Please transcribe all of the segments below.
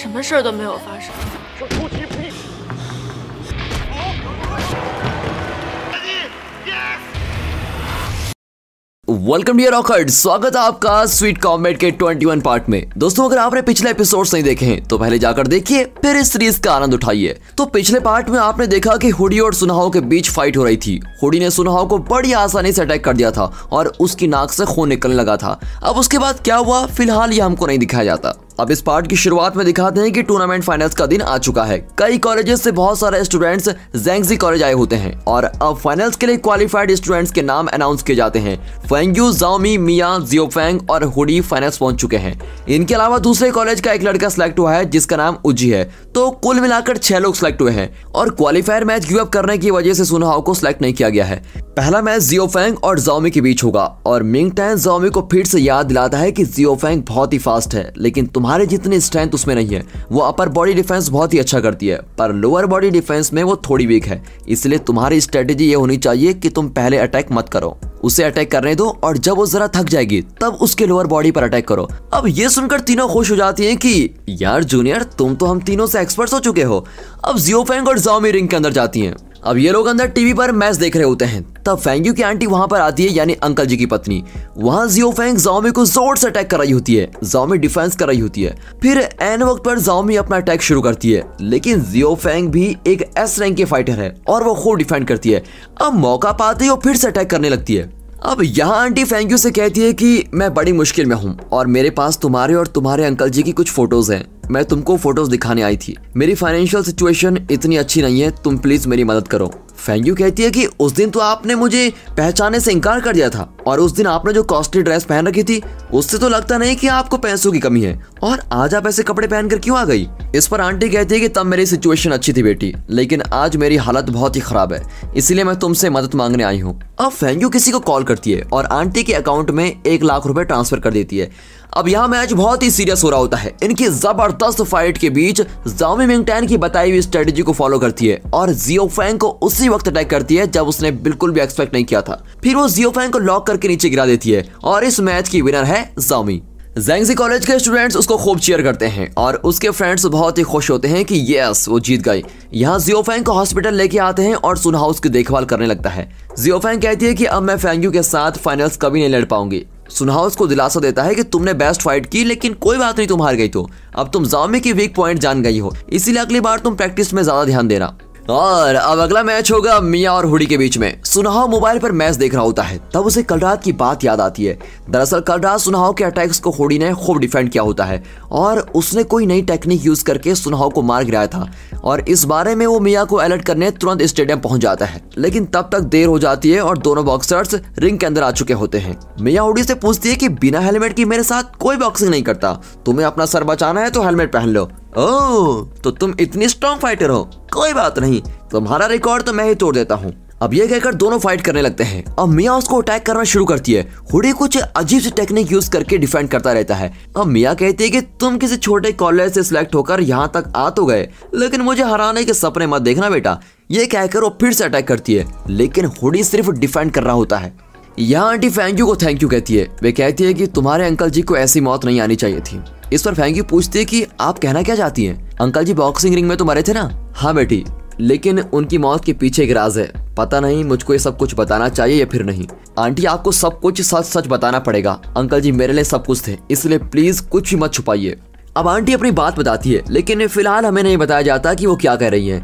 什么事儿都没有发生。这出其不意。वेलकम dear awkward स्वागत है आपका स्वीट कॉमेड के 21 पार्ट में दोस्तों अगर आपने पिछले एपिसोड नहीं देखे हैं तो पहले जाकर देखिए फिर इस सीरीज का आनंद उठाइए तो पिछले पार्ट में आपने देखा कि हुडी और सुनाओ के बीच फाइट हो रही थी हुडी ने सुनाओ को बड़ी आसानी से अटैक कर दिया था और उसकी नाक से खून निकलने लगा था अब उसके बाद क्या हुआ फिलहाल ये हमको नहीं दिखाया जाता अब इस पार्ट की शुरुआत में दिखाते हैं कि टूर्नामेंट फाइनल्स का दिन आ चुका है कई कॉलेजेस से बहुत सारे स्टूडेंट्स जेंगजी कॉलेज आए होते हैं और अब फाइनल्स के लिए क्वालिफाइड स्टूडेंट्स के नाम अनाउंस किए जाते हैं फेंगयू जाओमी मिया जियोफेंग और हुडी फाइनल्स पहुंच चुके हैं इनके अलावा दूसरे कॉलेज का एक लड़का सिलेक्ट हुआ है जिसका नाम उजी है तो कुल मिलाकर छह लोग सिलेक्ट हुए हैं और क्वालिफायर मैच गिव अप करने की वजह से सुनहाओ को सिलेक्ट नहीं किया गया है पहला मैच जियोफेंग और जाओमी के बीच होगा और मिंग टैन जाओमी को फिर से याद दिलाता है कि जियोफेंग बहुत ही फास्ट है लेकिन तुम्हारे तुम्हारे जितने स्ट्रेंथ उसमें नहीं है वो अपर बॉडी डिफेंस बहुत ही अच्छा करती है पर लोअर बॉडी डिफेंस में वो थोड़ी वीक है इसलिए तुम्हारी स्ट्रेटेजी ये होनी चाहिए कि तुम पहले अटैक मत करो उसे अटैक करने दो और जब वो जरा थक जाएगी तब उसके लोअर बॉडी पर अटैक करो अब ये सुनकर तीनों खुश हो जाती हैं कि यार जूनियर तुम तो हम तीनों से एक्सपर्ट्स हो चुके हो अब जियो और जाओमी रिंग के अंदर जाती हैं अब ये लोग अंदर टीवी पर मैच देख रहे होते हैं तब फेंग्यू की आंटी वहां पर आती है यानी अंकल जी की पत्नी वहां जियो फेंग जाओमी को जोर से अटैक कर रही होती है जाओमी डिफेंस कर रही होती है फिर एन वक्त पर जाओमी अपना अटैक शुरू करती है लेकिन जियो फेंग भी एक एस रैंक के फाइटर है और वो खुद डिफेंड करती है अब मौका पाते ही वो फिर से अटैक करने लगती है अब यहाँ आंटी फेंग्यू से कहती है कि मैं बड़ी मुश्किल में हूँ और मेरे पास तुम्हारे और तुम्हारे अंकल जी की कुछ फोटोज हैं मैं तुमको फोटोज दिखाने आई थी मेरी फाइनेंशियल सिचुएशन इतनी अच्छी नहीं है तुम प्लीज मेरी मदद करो फेंगयू कहती है कि उस दिन तो आपने मुझे पहचाने से इनकार कर दिया था और उस दिन आपने जो कॉस्टली ड्रेस पहन रखी थी उससे तो लगता नहीं कि आपको पैसों की कमी है और आज आप ऐसे कपड़े पहनकर क्यों आ गई इस पर आंटी कहती है कि तब मेरी सिचुएशन अच्छी थी बेटी लेकिन आज मेरी हालत बहुत ही खराब है इसलिए मैं तुमसे मदद मांगने आई हूँ अब फेंग्यू किसी को कॉल करती है और आंटी के अकाउंट में एक लाख रुपए ट्रांसफर कर देती है अब यह मैच बहुत ही सीरियस हो रहा होता है इनकी जबरदस्त फाइट के बीच जामी मिंगटैन की बताई हुई स्ट्रेटेजी को फॉलो करती है और फैंग को उसी वक्त अटैक करती है जब उसने बिल्कुल भी एक्सपेक्ट नहीं किया था फिर वो फैंग को लॉक करके नीचे गिरा देती है और इस मैच की विनर है जामी जेंगजी कॉलेज के स्टूडेंट्स उसको खूब चेयर करते हैं और उसके फ्रेंड्स बहुत ही खुश होते हैं कि यस वो जीत गए यहाँ जियोफैंग को हॉस्पिटल लेके आते हैं और सुनहाउस की देखभाल करने लगता है जियोफैंग कहती है कि अब मैं फैंग के साथ फाइनल्स कभी नहीं लड़ पाऊंगी सुनहा उसको दिलासा देता है कि तुमने बेस्ट फाइट की लेकिन कोई बात नहीं तुम हार गई तो अब तुम जामे की वीक पॉइंट जान गई हो इसीलिए अगली बार तुम प्रैक्टिस में ज़्यादा ध्यान देना और अब अगला मैच होगा मियाँ और हुडी के बीच में सुनाओ मोबाइल पर मैच देख रहा होता है तब उसे कल रात की बात याद आती है दरअसल कल रात सुनाओ के अटैक्स को हुडी ने खूब डिफेंड किया होता है और उसने कोई नई टेक्निक यूज करके सुनाओ को मार गिराया था और इस बारे में वो मियाँ को अलर्ट करने तुरंत स्टेडियम पहुंच जाता है लेकिन तब तक देर हो जाती है और दोनों बॉक्सर्स रिंग के अंदर आ चुके होते हैं मियाँ हुडी से पूछती है की बिना हेलमेट की मेरे साथ कोई बॉक्सिंग नहीं करता तुम्हें अपना सर बचाना है तो हेलमेट पहन लो ओ तो तुम इतनी स्ट्रॉन्ग फाइटर हो कोई बात नहीं तुम्हारा रिकॉर्ड तो मैं ही तोड़ देता हूँ अब ये कहकर दोनों फाइट करने लगते हैं अब मिया उसको अटैक करना शुरू करती है हुडी कुछ अजीब सी टेक्निक यूज करके डिफेंड करता रहता है अब मिया कहती है कि तुम किसी छोटे कॉलेज से सिलेक्ट होकर यहाँ तक आ तो गए लेकिन मुझे हराने के सपने मत देखना बेटा ये कहकर वो फिर से अटैक करती है लेकिन हुडी सिर्फ डिफेंड कर रहा होता है यहाँ आंटी फैंक्यू को थैंक यू कहती है वे कहती है कि तुम्हारे अंकल जी को ऐसी मौत नहीं आनी चाहिए थी इस पर फैंक्यू पूछती है कि आप कहना क्या चाहती हैं अंकल जी बॉक्सिंग रिंग में तो मरे थे ना हाँ बेटी लेकिन उनकी मौत के पीछे एक राज है पता नहीं मुझको ये सब कुछ बताना चाहिए या फिर नहीं आंटी आपको सब कुछ सच सच बताना पड़ेगा अंकल जी मेरे लिए सब कुछ थे इसलिए प्लीज कुछ भी मत छुपाइए अब आंटी अपनी बात बताती है लेकिन फिलहाल हमें नहीं बताया जाता कि वो क्या कह रही हैं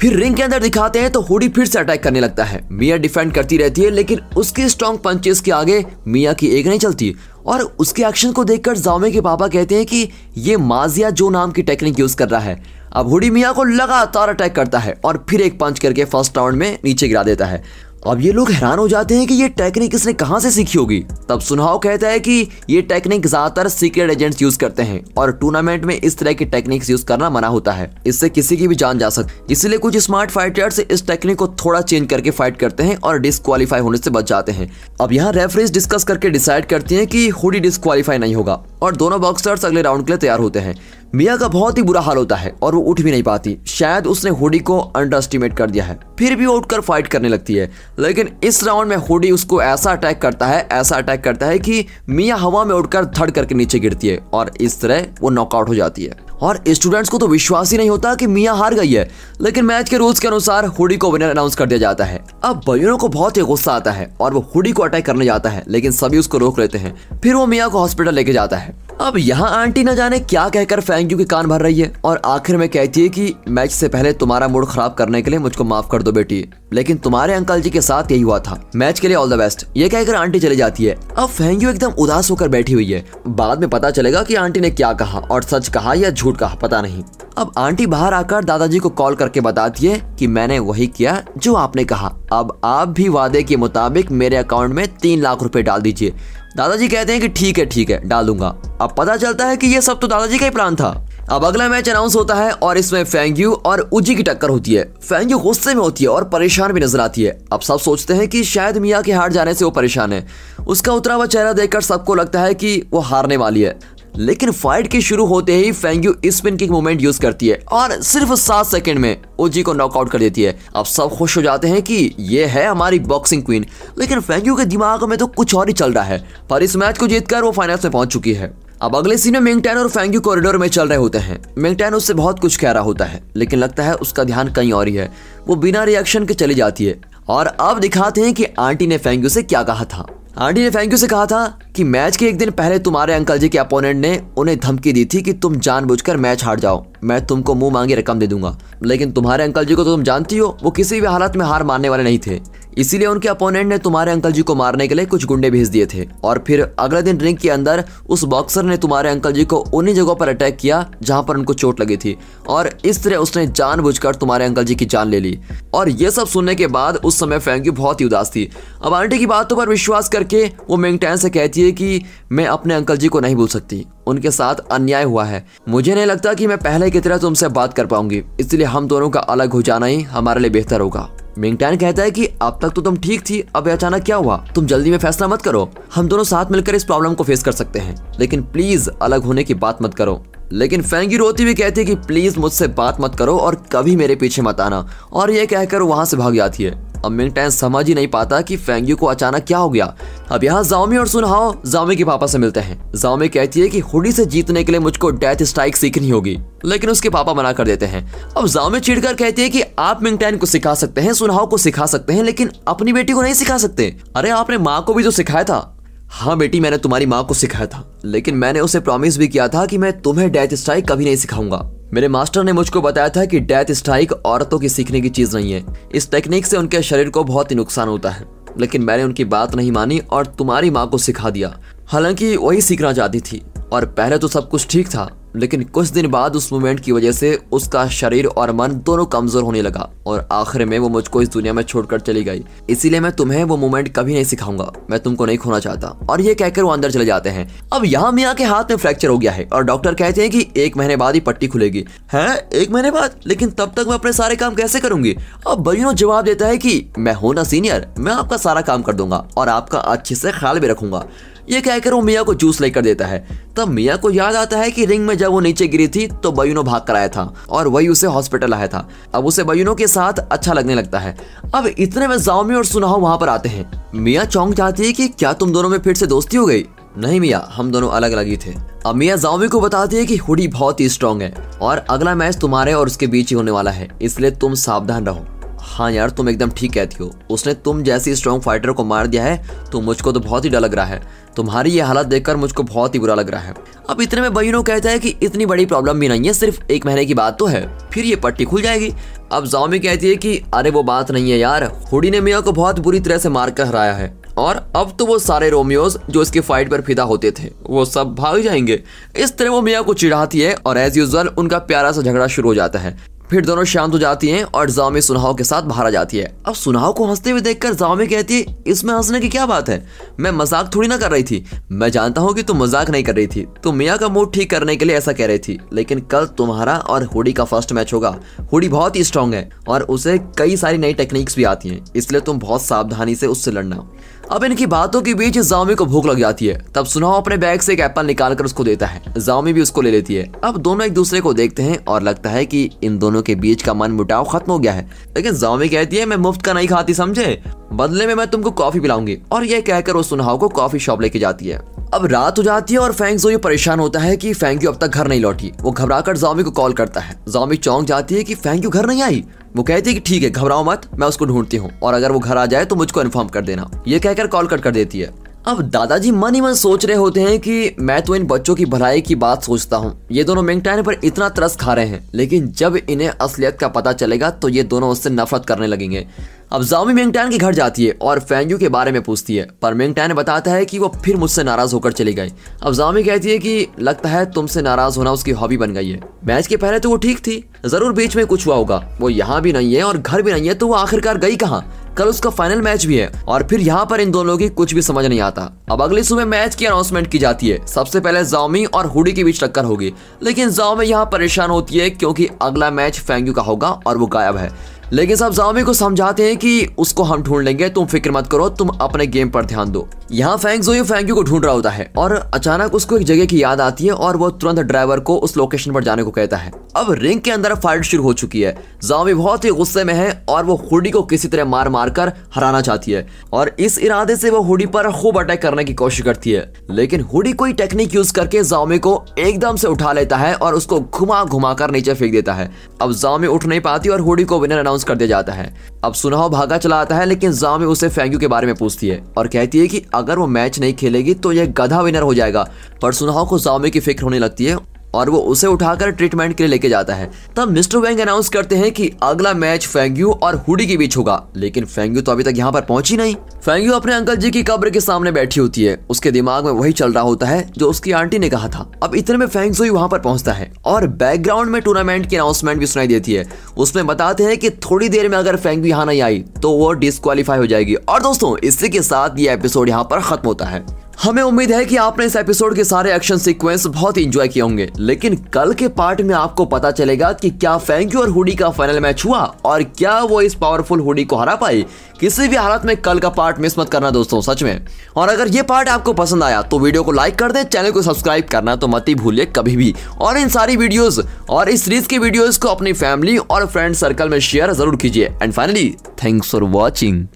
फिर रिंग के अंदर दिखाते हैं तो हुडी फिर से अटैक करने लगता है मिया डिफेंड करती रहती है लेकिन उसकी स्ट्रॉन्ग पंचेस के आगे मिया की एक नहीं चलती और उसके एक्शन को देखकर जाओमे के पापा कहते हैं कि ये माजिया जो नाम की टेक्निक यूज कर रहा है अब हुडी मिया को लगातार अटैक करता है और फिर एक पंच करके फर्स्ट राउंड में नीचे गिरा देता है अब ये लोग हैरान हो जाते हैं कि ये टेक्निक इसने कहां से सीखी होगी तब सुनाओ कहता है कि ये टेक्निक ज़्यादातर सीक्रेट एजेंट्स यूज़ करते हैं और टूर्नामेंट में इस तरह की टेक्निक्स यूज़ करना मना होता है इससे किसी की भी जान जा सकती इसलिए कुछ स्मार्ट फाइटर्स इस टेक्निक को थोड़ा चेंज करके फाइट करते हैं और डिस्कालीफाई होने से बच जाते हैं अब यहाँ रेफरीज डिस्कस करके डिसाइड करती है की हुडी डिस्कालीफाई नहीं होगा और दोनों बॉक्सर्स अगले राउंड के लिए तैयार होते हैं मिया का बहुत ही बुरा हाल होता है और वो उठ भी नहीं पाती शायद उसने होडी को अंडर एस्टिमेट कर दिया है फिर भी वो उठकर फाइट करने लगती है लेकिन इस राउंड में होडी उसको ऐसा अटैक करता है ऐसा अटैक करता है कि मिया हवा में उठकर धड़ करके नीचे गिरती है और इस तरह वो नॉकआउट हो जाती है और स्टूडेंट्स को तो विश्वास ही नहीं होता कि मियाँ हार गई है लेकिन मैच के रूल्स के अनुसार हुडी को विनर अनाउंस कर दिया जाता है अब बलूनों को बहुत ही गुस्सा आता है और वो हुडी को अटैक करने जाता है लेकिन सभी उसको रोक लेते हैं फिर वो मियाँ को हॉस्पिटल लेके जाता है अब यहाँ आंटी न जाने क्या कहकर फैंक की कान भर रही है और आखिर में कहती है कि मैच से पहले तुम्हारा मूड खराब करने के लिए मुझको माफ कर दो बेटी लेकिन तुम्हारे अंकल जी के साथ यही हुआ था मैच के लिए ऑल द बेस्ट ये कहकर आंटी चली जाती है अब फैंक एकदम उदास होकर बैठी हुई है बाद में पता चलेगा की आंटी ने क्या कहा और सच कहा या झूठ झूठ कहा पता नहीं अब आंटी बाहर आकर दादाजी को कॉल करके बताती है कि मैंने वही किया जो आपने कहा अब आप भी वादे के मुताबिक मेरे अकाउंट में तीन लाख रुपए डाल दीजिए दादाजी कहते हैं कि ठीक है ठीक है डालूंगा अब पता चलता है कि ये सब तो दादाजी का ही प्लान था अब अगला मैच अनाउंस होता है और इसमें फेंग्यू और उजी की टक्कर होती है फेंग्यू गुस्से में होती है और परेशान भी नजर आती है अब सब सोचते हैं कि शायद मियाँ के हार जाने से वो परेशान है उसका उतरा हुआ चेहरा देखकर सबको लगता है कि वो हारने वाली है लेकिन फाइट के शुरू होते ही फेंग्यू स्पिन की मूवमेंट यूज करती है और सिर्फ सात सेकंड में ओजी को नॉकआउट कर देती है अब सब खुश हो जाते हैं कि ये है हमारी बॉक्सिंग क्वीन लेकिन फेंग्यू के दिमाग में तो कुछ और ही चल रहा है पर इस मैच को जीतकर वो फाइनल्स में पहुंच चुकी है अब अगले सीन में मिंगटैन और फैंग्यू कॉरिडोर में चल रहे होते हैं मिंगटैन उससे बहुत कुछ कह रहा होता है लेकिन लगता है उसका ध्यान कहीं और ही है वो बिना रिएक्शन के चली जाती है और अब दिखाते हैं कि आंटी ने फैंग्यू से क्या कहा था आंटी ने फैंग्यू से कहा था कि मैच के एक दिन पहले तुम्हारे अंकल जी के अपोनेंट ने उन्हें धमकी दी थी कि तुम जानबूझकर मैच हार जाओ मैं तुमको मुंह मांगी रकम दे दूंगा लेकिन तुम्हारे अंकल जी को तो तुम जानती हो वो किसी भी हालत में हार मानने वाले नहीं थे इसीलिए उनके अपोनेंट ने तुम्हारे अंकल जी को मारने के लिए कुछ गुंडे भेज दिए थे और फिर अगले दिन रिंग के अंदर उस बॉक्सर ने तुम्हारे अंकल जी को उन्हीं जगहों पर अटैक किया जहां पर उनको चोट लगी थी और इस तरह उसने जानबूझकर तुम्हारे अंकल जी की जान ले ली और ये सब सुनने के बाद उस समय फैंकी बहुत ही उदास थी अब आंटी की बातों पर विश्वास करके वो मिंगटैन से कहती है इसलिए कि मैं अपने अंकल जी को नहीं भूल सकती उनके साथ अन्याय हुआ है मुझे नहीं लगता कि मैं पहले की तरह तुमसे बात कर पाऊंगी इसलिए हम दोनों का अलग हो जाना ही हमारे लिए बेहतर होगा मिंगटैन कहता है कि अब तक तो तुम ठीक थी अब अचानक क्या हुआ तुम जल्दी में फैसला मत करो हम दोनों साथ मिलकर इस प्रॉब्लम को फेस कर सकते हैं लेकिन प्लीज अलग होने की बात मत करो लेकिन फैंगी रोती हुई कहती है कि प्लीज मुझसे बात मत करो और कभी मेरे पीछे मत आना और ये कहकर वहां से भाग जाती है अब मिंग टैन समझ ही नहीं पाता कि फेंग्यू को अचानक क्या हो गया अब यहाँ जाओमी और सुनहाओ जाओमी के पापा से मिलते हैं जाओमी कहती है कि हुडी से जीतने के लिए मुझको डेथ स्ट्राइक सीखनी होगी लेकिन उसके पापा मना कर देते हैं अब जाओमी चिड़कर कहती है कि आप मिंग टैन को सिखा सकते हैं सुनहाओ को सिखा सकते हैं लेकिन अपनी बेटी को नहीं सिखा सकते अरे आपने माँ को भी तो सिखाया था हाँ बेटी मैंने तुम्हारी माँ को सिखाया था लेकिन मैंने उसे प्रॉमिस भी किया था कि मैं तुम्हें डेथ स्ट्राइक कभी नहीं सिखाऊंगा मेरे मास्टर ने मुझको बताया था कि डेथ स्ट्राइक औरतों की सीखने की चीज़ नहीं है इस टेक्निक से उनके शरीर को बहुत ही नुकसान होता है लेकिन मैंने उनकी बात नहीं मानी और तुम्हारी माँ को सिखा दिया हालांकि वही सीखना चाहती थी और पहले तो सब कुछ ठीक था लेकिन कुछ दिन बाद उस मूवमेंट की वजह से उसका शरीर और मन दोनों कमजोर होने लगा और आखिर में वो मुझको इस दुनिया में छोड़कर चली गई इसीलिए मैं तुम्हें वो मूवमेंट कभी नहीं सिखाऊंगा मैं तुमको नहीं खोना चाहता और ये कहकर वो अंदर चले जाते हैं अब यहाँ मियाँ के हाथ में फ्रैक्चर हो गया है और डॉक्टर कहते हैं की एक महीने बाद ही पट्टी खुलेगी है एक महीने बाद लेकिन तब तक मैं अपने सारे काम कैसे करूंगी अब बलिनो जवाब देता है की मैं हूँ ना सीनियर मैं आपका सारा काम कर दूंगा और आपका अच्छे से ख्याल भी रखूंगा ये कहकर वो मिया को जूस लेकर देता है तब मिया को याद आता है कि रिंग में जब वो नीचे गिरी थी तो बयूनो भाग कर आया था और वही उसे हॉस्पिटल आया था अब उसे बयूनो के साथ अच्छा लगने लगता है अब इतने में जाओमी और सुनाओ वहां पर आते हैं मिया चौंक जाती है कि क्या तुम दोनों में फिर से दोस्ती हो गई नहीं मिया हम दोनों अलग अलग ही थे अब मिया जाओमी को बताती है कि हुडी बहुत ही स्ट्रांग है और अगला मैच तुम्हारे और उसके बीच ही होने वाला है इसलिए तुम सावधान रहो हाँ यार तुम एकदम ठीक कहती हो उसने तुम जैसी स्ट्रॉन्ग फाइटर को मार दिया है तो मुझको तो बहुत ही डर लग रहा है तुम्हारी ये हालत देखकर मुझको बहुत ही बुरा लग रहा है अब इतने में बहिनों कहता है कि इतनी बड़ी प्रॉब्लम भी नहीं है सिर्फ एक महीने की बात तो है फिर ये पट्टी खुल जाएगी अब जाओमी कहती है कि अरे वो बात नहीं है यार हुडी ने मिया को बहुत बुरी तरह से मार कर हराया है और अब तो वो सारे रोमियोज जो इसके फाइट पर फिदा होते थे वो सब भाग जाएंगे इस तरह वो मिया को चिढ़ाती है और एज यूजल उनका प्यारा सा झगड़ा शुरू हो जाता है फिर दोनों शांत हो जाती हैं और जामी सुनाओ के साथ बाहर आ जाती है अब सुनाओ को हंसते हुए देखकर जामी कहती है इसमें हंसने की क्या बात है मैं मजाक थोड़ी ना कर रही थी मैं जानता हूँ कि तुम मजाक नहीं कर रही थी तुम मियाँ का मूड ठीक करने के लिए ऐसा कह रही थी लेकिन कल तुम्हारा और होडी का फर्स्ट मैच होगा होडी बहुत ही स्ट्रांग है और उसे कई सारी नई टेक्निक्स भी आती हैं इसलिए तुम बहुत सावधानी से उससे लड़ना अब इनकी बातों के बीच जामी को भूख लग जाती है तब सुनाओ अपने बैग से एक एप्पल निकाल कर उसको देता है जामी भी उसको ले लेती है अब दोनों एक दूसरे को देखते हैं और लगता है कि इन दोनों के बीच का मन मुटाव खत्म हो गया है लेकिन जामी कहती है मैं मुफ्त का नहीं खाती समझे बदले में मैं तुमको कॉफी पिलाऊंगी और यह कहकर वो सुनाओ को कॉफी शॉप लेके जाती है अब रात हो जाती है और जो ये परेशान होता है कि फैंक्यू अब तक घर नहीं लौटी वो घबराकर जॉमी को कॉल करता है जॉमी चौंक जाती है कि फैंक्यू घर नहीं आई वो कहती है कि ठीक है घबराओ मत मैं उसको ढूंढती हूँ और अगर वो घर आ जाए तो मुझको इन्फॉर्म कर देना ये कहकर कॉल कट कर देती है अब दादाजी मन ही मन सोच रहे होते हैं कि मैं तो इन बच्चों की भलाई की बात सोचता हूँ ये दोनों मेंगटाइन पर इतना तरस खा रहे हैं लेकिन जब इन्हें असलियत का पता चलेगा तो ये दोनों उससे नफरत करने लगेंगे अब जाओमी मेंगटाइन के घर जाती है और फैंगू के बारे में पूछती है पर मेंगटाइन बताता है कि वो फिर मुझसे नाराज़ होकर चली गई अब जाओमी कहती है कि लगता है तुमसे नाराज़ होना उसकी हॉबी बन गई है मैच के पहले तो वो ठीक थी ज़रूर बीच में कुछ हुआ होगा वो यहाँ भी नहीं है और घर भी नहीं है तो वो आखिरकार गई कहाँ कल उसका फाइनल मैच भी है और फिर यहाँ पर इन दोनों की कुछ भी समझ नहीं आता अब अगली सुबह मैच की अनाउंसमेंट की जाती है सबसे पहले जाओमी और हुडी के बीच टक्कर होगी लेकिन जाओमी यहाँ परेशान होती है क्योंकि अगला मैच फैंग्यू का होगा और वो गायब है लेकिन सब जामी को समझाते हैं कि उसको हम ढूंढ लेंगे तुम फिक्र मत करो तुम अपने गेम पर ध्यान दो यहाँ फैंक जो फैंग को ढूंढ रहा होता है और अचानक उसको एक जगह की याद आती है और वो तुरंत ड्राइवर को उस लोकेशन पर जाने को कहता है अब रिंग के अंदर फाइट शुरू हो चुकी है जामी बहुत ही गुस्से में है और वो हुडी को किसी तरह मार मार कर हराना चाहती है और इस इरादे से वो हुडी पर खूब अटैक करने की कोशिश करती है लेकिन हुडी कोई टेक्निक यूज करके जामी को एकदम से उठा लेता है और उसको घुमा घुमा कर नीचे फेंक देता है अब जामी उठ नहीं पाती और हुडी को विनर अनाउंस अनाउंस कर दिया जाता है अब सुनाओ भागा चला आता है लेकिन जामी उसे फेंग्यू के बारे में पूछती है और कहती है कि अगर वो मैच नहीं खेलेगी तो यह गधा विनर हो जाएगा पर सुनाओ को जामी की फिक्र होने लगती है और वो उसे उठाकर ट्रीटमेंट के लिए लेके जाता है तब मिस्टर वेंग अनाउंस करते हैं कि अगला मैच फेंग्यू और हुडी के बीच होगा लेकिन फेंग्यू तो अभी तक यहाँ पर पहुंची नहीं फेंग्यू अपने अंकल जी की कब्र के सामने बैठी होती है उसके दिमाग में वही चल रहा होता है जो उसकी आंटी ने कहा था अब इतने में फेंग फेंगसुई वहाँ पर पहुंचता है और बैकग्राउंड में टूर्नामेंट की अनाउंसमेंट भी सुनाई देती है उसमें बताते हैं कि थोड़ी देर में अगर फेंग्यू यहाँ नहीं आई तो वो डिस्कालीफाई हो जाएगी और दोस्तों इसी के साथ ये एपिसोड यहाँ पर खत्म होता है हमें उम्मीद है कि आपने इस एपिसोड के सारे एक्शन सीक्वेंस बहुत ही इंजॉय किए होंगे लेकिन कल के पार्ट में आपको पता चलेगा कि क्या फैंक्यू और हुडी का फाइनल मैच हुआ और क्या वो इस पावरफुल हुडी को हरा पाई किसी भी हालत में कल का पार्ट मिस मत करना दोस्तों सच में और अगर ये पार्ट आपको पसंद आया तो वीडियो को लाइक कर दे चैनल को सब्सक्राइब करना तो मत ही भूलिए कभी भी और इन सारी वीडियोस और इस सीरीज की वीडियोस को अपनी फैमिली और फ्रेंड सर्कल में शेयर जरूर कीजिए and finally thanks for watching